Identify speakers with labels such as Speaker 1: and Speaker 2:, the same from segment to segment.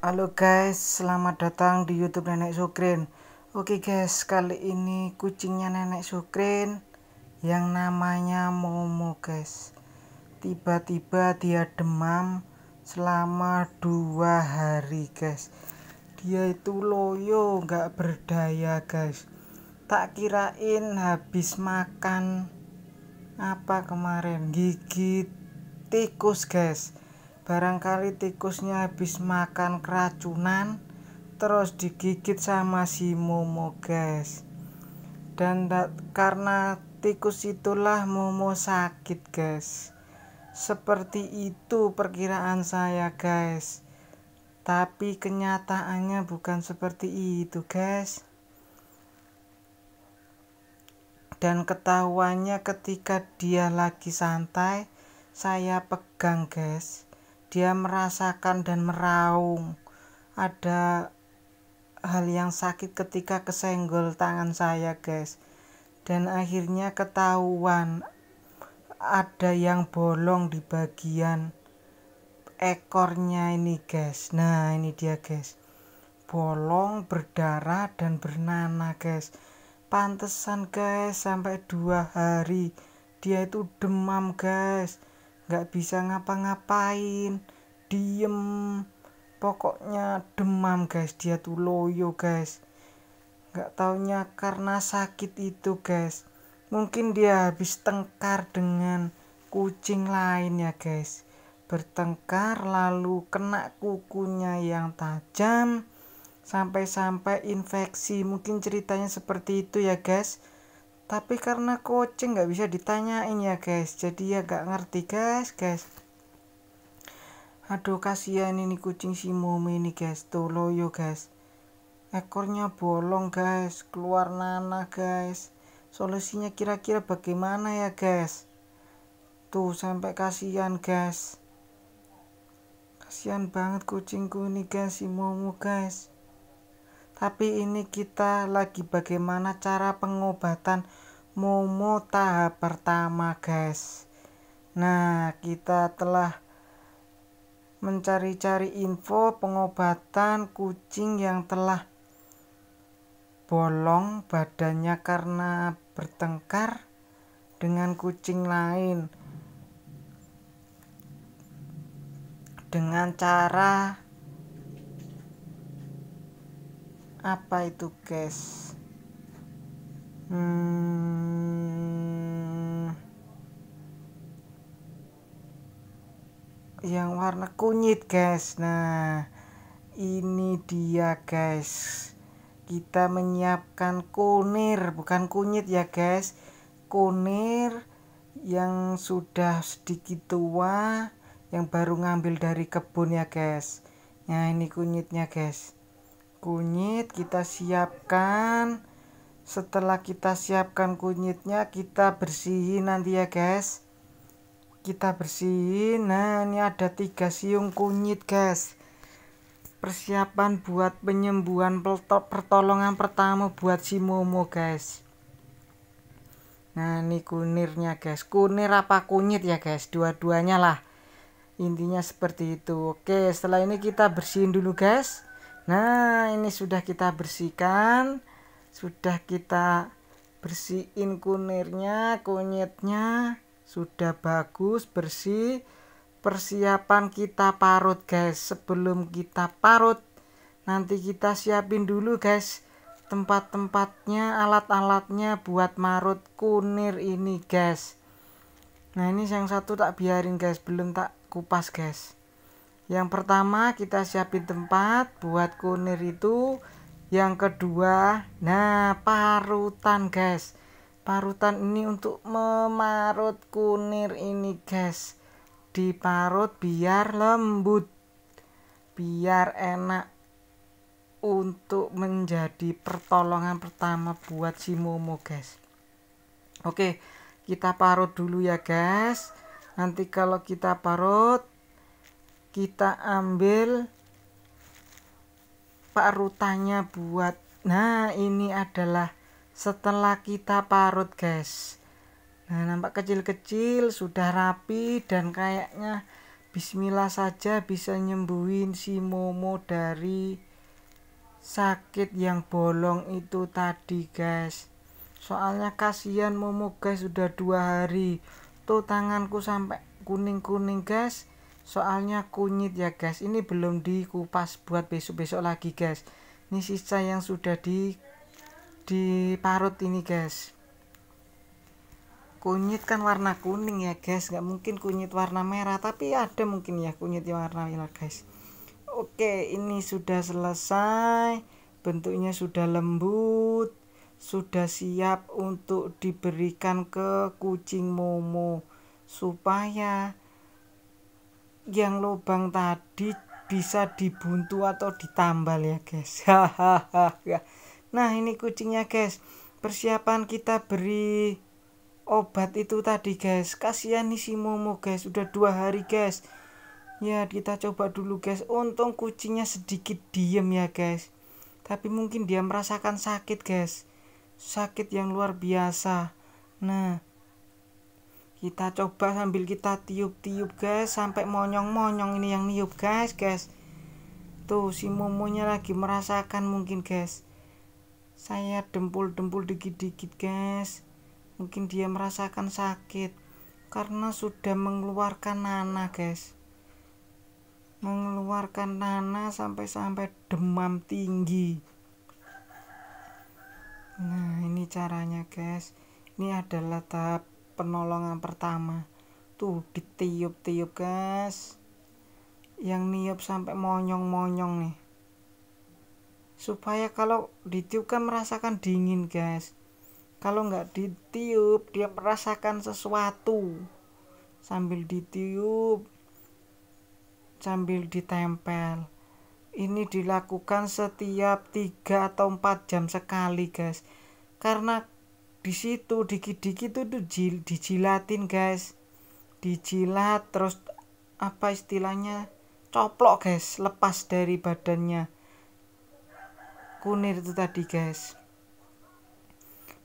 Speaker 1: Halo guys, selamat datang di YouTube Nenek Sukrin. Oke guys, kali ini kucingnya Nenek Sukrin yang namanya Momo guys. Tiba-tiba dia demam selama dua hari guys. Dia itu loyo, nggak berdaya guys. Tak kirain habis makan apa kemarin gigit tikus guys Barangkali tikusnya habis makan keracunan terus digigit sama si Momo guys. Dan karena tikus itulah Momo sakit guys. Seperti itu perkiraan saya guys. Tapi kenyataannya bukan seperti itu guys. dan ketahuannya ketika dia lagi santai saya pegang guys dia merasakan dan meraung ada hal yang sakit ketika kesenggol tangan saya guys dan akhirnya ketahuan ada yang bolong di bagian ekornya ini guys nah ini dia guys bolong berdarah dan bernanah guys pantesan guys sampai dua hari dia itu demam guys nggak bisa ngapa-ngapain diem pokoknya demam guys dia tuh loyo guys nggak taunya karena sakit itu guys mungkin dia habis tengkar dengan kucing lain ya guys bertengkar lalu kena kukunya yang tajam sampai-sampai infeksi mungkin ceritanya seperti itu ya guys tapi karena kucing nggak bisa ditanyain ya guys jadi ya nggak ngerti guys guys aduh kasihan ini kucing si momi ini guys tuh loyo guys ekornya bolong guys keluar nanah guys solusinya kira-kira bagaimana ya guys tuh sampai kasihan guys kasihan banget kucingku ini guys si momo guys tapi ini kita lagi bagaimana cara pengobatan momo tahap pertama guys. Nah kita telah mencari-cari info pengobatan kucing yang telah bolong badannya karena bertengkar dengan kucing lain dengan cara apa itu cash hmm, yang warna kunyit guys nah ini dia guys kita menyiapkan kunir bukan kunyit ya guys kunir yang sudah sedikit tua yang baru ngambil dari kebun ya guys nah ini kunyitnya guys kunyit kita siapkan setelah kita siapkan kunyitnya kita bersihin nanti ya guys kita bersihin nah ini ada tiga siung kunyit guys persiapan buat penyembuhan pertolongan pertama buat si Momo guys nah ini kunirnya guys kunir apa kunyit ya guys dua-duanya lah intinya seperti itu oke setelah ini kita bersihin dulu guys Nah, ini sudah kita bersihkan. Sudah kita bersihin kunirnya, kunyitnya sudah bagus, bersih. Persiapan kita parut, guys. Sebelum kita parut, nanti kita siapin dulu, guys. Tempat-tempatnya, alat-alatnya buat marut kunir ini, guys. Nah, ini yang satu tak biarin, guys. Belum tak kupas, guys. Yang pertama kita siapin tempat buat kunir itu. Yang kedua, nah parutan guys. Parutan ini untuk memarut kunir ini guys. Diparut biar lembut. Biar enak untuk menjadi pertolongan pertama buat si Momo guys oke kita parut dulu ya guys nanti kalau kita parut kita ambil parutannya buat nah ini adalah setelah kita parut guys nah nampak kecil-kecil sudah rapi dan kayaknya bismillah saja bisa nyembuhin si momo dari sakit yang bolong itu tadi guys soalnya kasihan momo guys sudah dua hari tuh tanganku sampai kuning-kuning guys soalnya kunyit ya guys ini belum dikupas buat besok-besok lagi guys ini sisa yang sudah di diparut ini guys kunyit kan warna kuning ya guys nggak mungkin kunyit warna merah tapi ada mungkin ya kunyit warna merah guys oke ini sudah selesai bentuknya sudah lembut sudah siap untuk diberikan ke kucing momo supaya yang lubang tadi bisa dibuntu atau ditambal ya guys hahaha nah ini kucingnya guys persiapan kita beri obat itu tadi guys kasihan nih si Momo guys udah dua hari guys ya kita coba dulu guys untung kucingnya sedikit diem ya guys tapi mungkin dia merasakan sakit guys sakit yang luar biasa nah kita coba sambil kita tiup-tiup guys sampai monyong-monyong ini yang niup guys guys tuh si mumunya lagi merasakan mungkin guys saya dempul-dempul dikit-dikit guys mungkin dia merasakan sakit karena sudah mengeluarkan nanah guys mengeluarkan nanah sampai-sampai demam tinggi nah ini caranya guys ini adalah tahap penolongan pertama tuh ditiup-tiup guys yang niup sampai monyong-monyong nih supaya kalau ditiup kan merasakan dingin guys kalau nggak ditiup dia merasakan sesuatu sambil ditiup sambil ditempel ini dilakukan setiap tiga atau empat jam sekali guys karena di situ dikit-dikit tuh dijil, dijilatin guys dijilat terus apa istilahnya coplok guys lepas dari badannya kunir itu tadi guys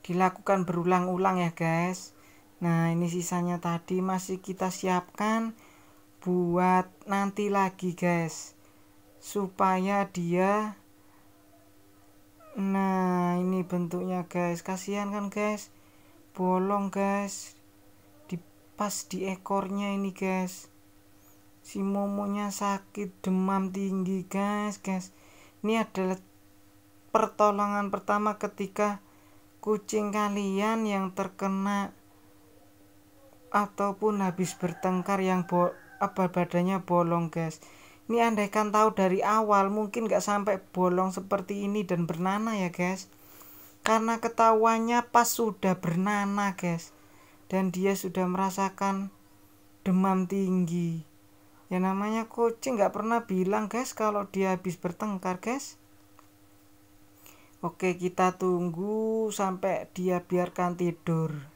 Speaker 1: dilakukan berulang-ulang ya guys nah ini sisanya tadi masih kita siapkan buat nanti lagi guys supaya dia Nah, ini bentuknya guys. Kasihan kan guys? Bolong guys. Di pas di ekornya ini guys. Si momonya sakit demam tinggi guys, guys. Ini adalah pertolongan pertama ketika kucing kalian yang terkena ataupun habis bertengkar yang bo apa badannya bolong guys ini andaikan tahu dari awal mungkin nggak sampai bolong seperti ini dan bernana ya guys. Karena ketahuannya pas sudah bernana guys. Dan dia sudah merasakan demam tinggi. Ya namanya kucing nggak pernah bilang guys kalau dia habis bertengkar guys. Oke kita tunggu sampai dia biarkan tidur.